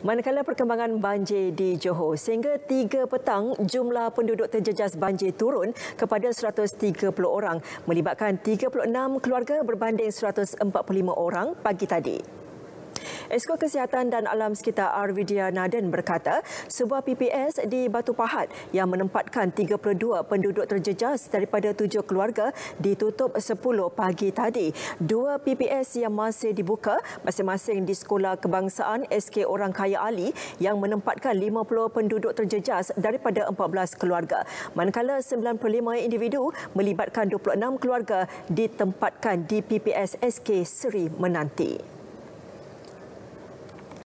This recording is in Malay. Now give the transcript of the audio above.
Manakala perkembangan banjir di Johor sehingga tiga petang jumlah penduduk terjejas banjir turun kepada 130 orang melibatkan 36 keluarga berbanding 145 orang pagi tadi. Esko Kesihatan dan Alam Sekitar Arvidia Naden berkata, sebuah PPS di Batu Pahat yang menempatkan 32 penduduk terjejas daripada tujuh keluarga ditutup 10 pagi tadi. Dua PPS yang masih dibuka masing-masing di Sekolah Kebangsaan SK Orang Kaya Ali yang menempatkan 50 penduduk terjejas daripada 14 keluarga. Manakala 95 individu melibatkan 26 keluarga ditempatkan di PPS SK Seri Menanti.